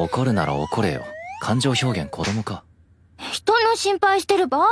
怒るなら怒れよ感情表現子供か人の心配してる場合